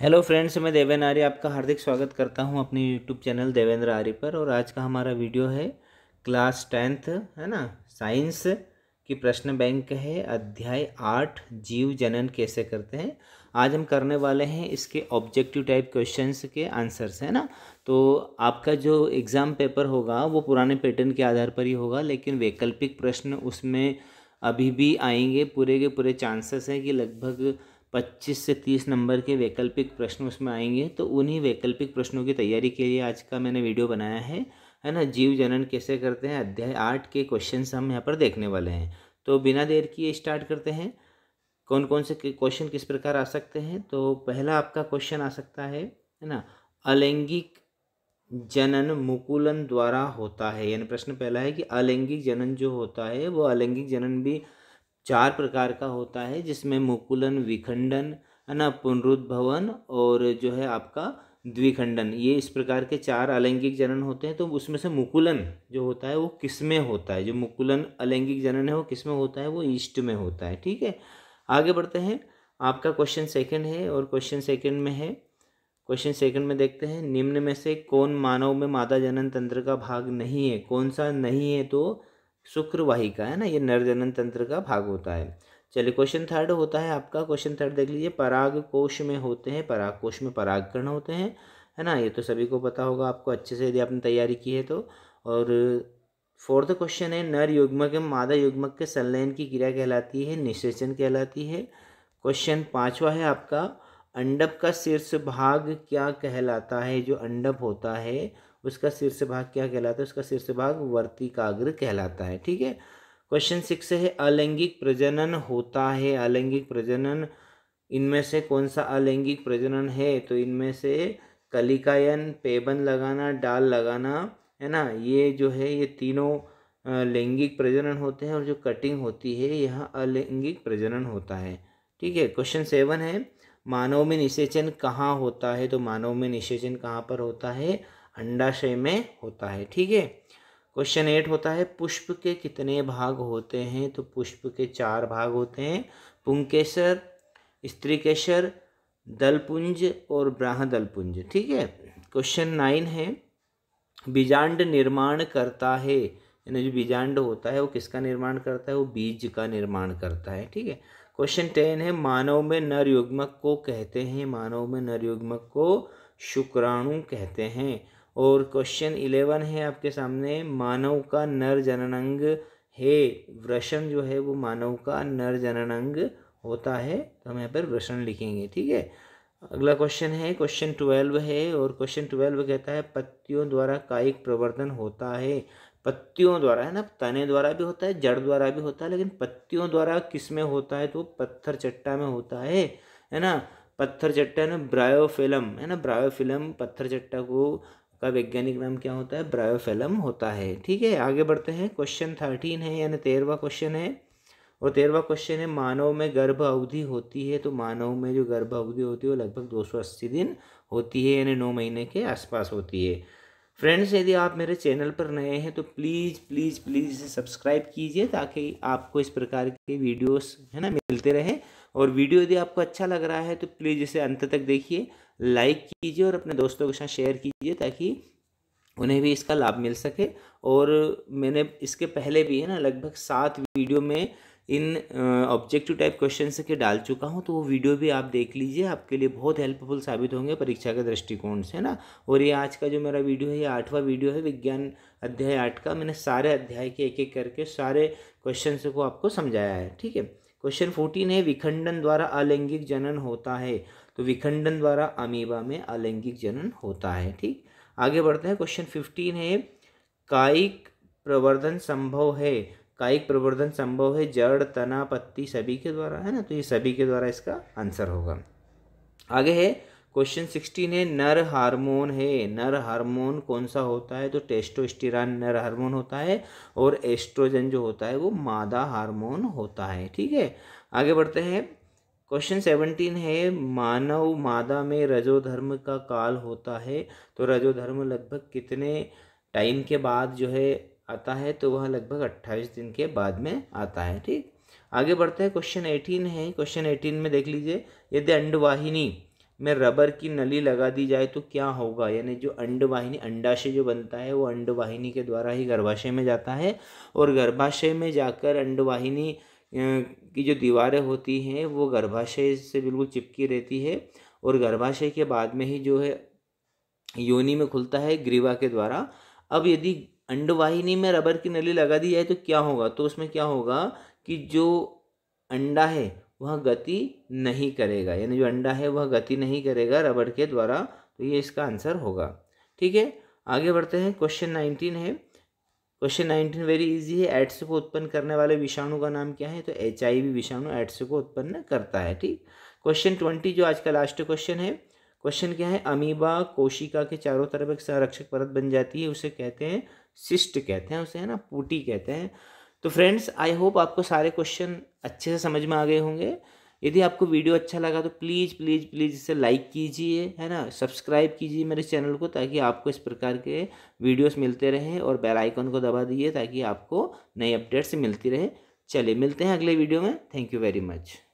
hello friends मैं देवेंद्र आर्य आपका हार्दिक स्वागत करता हूं अपने यूट्यूब चैनल देवेंद्र आर्य पर और आज का हमारा वीडियो है क्लास टेंथ है ना साइंस की प्रश्न बैंक है अध्याय आठ जीव जनन कैसे करते हैं आज हम करने वाले हैं इसके ऑब्जेक्टिव टाइप क्वेश्चंस के आंसर्स है ना तो आपका जो एग्ज़ाम पेपर होगा वो पुराने पैटर्न के आधार पर ही होगा लेकिन वैकल्पिक प्रश्न उसमें अभी भी आएंगे पूरे के पूरे चांसेस हैं कि लगभग 25 से 30 नंबर के वैकल्पिक प्रश्न उसमें आएंगे तो उन्हीं वैकल्पिक प्रश्नों की तैयारी के लिए आज का मैंने वीडियो बनाया है है ना जीव जनन कैसे करते हैं अध्याय आठ के क्वेश्चन हम यहाँ पर देखने वाले हैं तो बिना देर किए स्टार्ट करते हैं कौन कौन से क्वेश्चन किस प्रकार आ सकते हैं तो पहला आपका क्वेश्चन आ सकता है है ना अलैंगिक जनन मुकुलन द्वारा होता है यानी प्रश्न पहला है कि अलैंगिक जनन जो होता है वो अलैंगिक जनन भी चार प्रकार का होता है जिसमें मुकुलन विखंडन है ना पुनरुद्भवन और जो है आपका द्विखंडन ये इस प्रकार के चार अलैंगिक जनन होते हैं तो उसमें से मुकुलन जो होता है वो किसमें होता है जो मुकुलन अलैंगिक जनन है वो किसमें होता है वो ईस्ट में होता है ठीक है आगे बढ़ते हैं आपका क्वेश्चन सेकंड है और क्वेश्चन सेकंड में है क्वेश्चन सेकंड में देखते हैं निम्न में से कौन मानव में मादा जनन तंत्र का भाग नहीं है कौन सा नहीं है तो शुक्रवाहिका है ना ये नरजनन तंत्र का भाग होता है चलिए क्वेश्चन थर्ड होता है आपका क्वेश्चन थर्ड देख लीजिए पराग कोश में होते हैं पराग कोश में परागकण होते हैं है ना ये तो सभी को पता होगा आपको अच्छे से यदि आपने तैयारी की है तो और फोर्थ क्वेश्चन है नर युग्मक एवं मादा युग्मक के संलयन की क्रिया कहलाती है निषेचन कहलाती है क्वेश्चन पाँचवा है आपका अंडप का शीर्ष भाग क्या कहलाता है जो अंडप होता है उसका शीर्ष भाग क्या कहलाता है उसका शीर्ष भाग वर्तिकाग्र कहलाता है ठीक है क्वेश्चन सिक्स है अलैंगिक प्रजनन होता है अलैंगिक प्रजनन इनमें से कौन सा अलैंगिक प्रजनन है तो इनमें से कलिकायन पेबन लगाना डाल लगाना है ना ये जो है ये तीनों लैंगिक प्रजनन होते हैं और जो कटिंग होती है यह अलैंगिक प्रजनन होता है ठीक है क्वेश्चन सेवन है मानव में निषेचन कहाँ होता है तो मानव में निषेचन कहाँ पर होता है अंडाशय में होता है ठीक है क्वेश्चन एट होता है पुष्प के कितने भाग होते हैं तो पुष्प के चार भाग होते हैं पुंकेसर स्त्रीकेसर दलपुंज और दलपुंज ठीक है क्वेश्चन नाइन है बीजांड निर्माण करता है यानी जो बीजांड होता है वो किसका निर्माण करता है वो बीज का निर्माण करता है ठीक है क्वेश्चन टेन है मानव में नर युग्मक को कहते हैं मानव में नर युग्मक को शुक्राणु कहते हैं और क्वेश्चन इलेवन है आपके सामने मानव का नर जननांग है वृषण जो है वो मानव का नर जननांग होता है तो हम यहाँ पर वृषण लिखेंगे ठीक है अगला क्वेश्चन है क्वेश्चन ट्वेल्व है और क्वेश्चन ट्वेल्व कहता है पत्तियों द्वारा कायिक प्रवर्धन होता है पत्तियों द्वारा है ना तने द्वारा भी होता है जड़ द्वारा भी होता है लेकिन पत्तियों द्वारा किस में होता है तो पत्थर चट्टा में होता है है ना पत्थर चट्टा है ना ब्रायोफिलम है ना ब्रायोफिलम पत्थर चट्टा को का वैज्ञानिक नाम क्या होता है ब्रायोफेलम होता है ठीक है आगे बढ़ते हैं क्वेश्चन थर्टीन है यानी तेरहवा क्वेश्चन है और तेरहवा क्वेश्चन है मानव में गर्भ अवधि होती है तो मानव में जो गर्भ अवधि होती है वो लगभग दो दिन होती है यानी नौ महीने के आसपास होती है फ्रेंड्स यदि आप मेरे चैनल पर नए हैं तो प्लीज़ प्लीज़ प्लीज़ सब्सक्राइब कीजिए ताकि आपको इस प्रकार के वीडियोस है ना मिलते रहे और वीडियो यदि आपको अच्छा लग रहा है तो प्लीज़ इसे अंत तक देखिए लाइक कीजिए और अपने दोस्तों के साथ शेयर कीजिए ताकि उन्हें भी इसका लाभ मिल सके और मैंने इसके पहले भी है ना लगभग सात वीडियो में इन ऑब्जेक्टिव टाइप क्वेश्चन के डाल चुका हूँ तो वो वीडियो भी आप देख लीजिए आपके लिए बहुत हेल्पफुल साबित होंगे परीक्षा के दृष्टिकोण से है ना और ये आज का जो मेरा वीडियो है ये आठवां वीडियो है विज्ञान अध्याय आठ का मैंने सारे अध्याय के एक एक करके सारे क्वेश्चन को आपको समझाया है ठीक है क्वेश्चन फोर्टीन है विखंडन द्वारा अलैंगिक जनन होता है तो विखंडन द्वारा अमीबा में अलैंगिक जनन होता है ठीक आगे बढ़ते हैं क्वेश्चन फिफ्टीन है कायिक प्रवर्धन संभव है कायिक प्रवर्धन संभव है जड़ तना पत्ती सभी के द्वारा है ना तो ये सभी के द्वारा इसका आंसर होगा आगे है क्वेश्चन सिक्सटीन है नर हार्मोन है नर हार्मोन कौन सा होता है तो टेस्टोस्टेरॉन नर हार्मोन होता है और एस्ट्रोजन जो होता है वो मादा हार्मोन होता है ठीक है आगे बढ़ते हैं क्वेश्चन सेवनटीन है मानव मादा में रजोधर्म का काल होता है तो रजोधर्म लगभग कितने टाइम के बाद जो है आता है तो वह लगभग अट्ठाईस दिन के बाद में आता है ठीक आगे बढ़ते हैं क्वेश्चन एटीन है क्वेश्चन एटीन में देख लीजिए यदि अंडवाहिनी में रबर की नली लगा दी जाए तो क्या होगा यानी जो अंडवाहिनी अंडाशय जो बनता है वो अंडवाहिनी के द्वारा ही गर्भाशय में जाता है और गर्भाशय में जाकर अंडवाहिनी की जो दीवारें होती हैं वो गर्भाशय से बिल्कुल चिपकी रहती है और गर्भाशय के बाद में ही जो है योनि में खुलता है ग्रीवा के द्वारा अब यदि अंडवाहिनी में रबर की नली लगा दी जाए तो क्या होगा तो उसमें क्या होगा कि जो अंडा है वह गति नहीं करेगा यानी जो अंडा है वह गति नहीं करेगा रबड़ के द्वारा तो ये इसका आंसर होगा ठीक है आगे बढ़ते हैं क्वेश्चन नाइनटीन है क्वेश्चन नाइनटीन वेरी इजी है एड्स को उत्पन्न करने वाले विषाणु का नाम क्या है तो एच विषाणु एड्स को उत्पन्न करता है ठीक क्वेश्चन ट्वेंटी जो आज का लास्ट क्वेश्चन है क्वेश्चन क्या है अमीबा कोशिका के चारों तरफ एक संरक्षक परत बन जाती है उसे कहते हैं सिस्ट कहते हैं उसे है ना पूटी कहते हैं तो फ्रेंड्स आई होप आपको सारे क्वेश्चन अच्छे से समझ में आ गए होंगे यदि आपको वीडियो अच्छा लगा तो प्लीज़ प्लीज़ प्लीज़ इसे लाइक कीजिए है ना सब्सक्राइब कीजिए मेरे चैनल को ताकि आपको इस प्रकार के वीडियोस मिलते रहें और बेल आइकन को दबा दीजिए ताकि आपको नए अपडेट्स मिलती रहे चलिए मिलते हैं अगले वीडियो में थैंक यू वेरी मच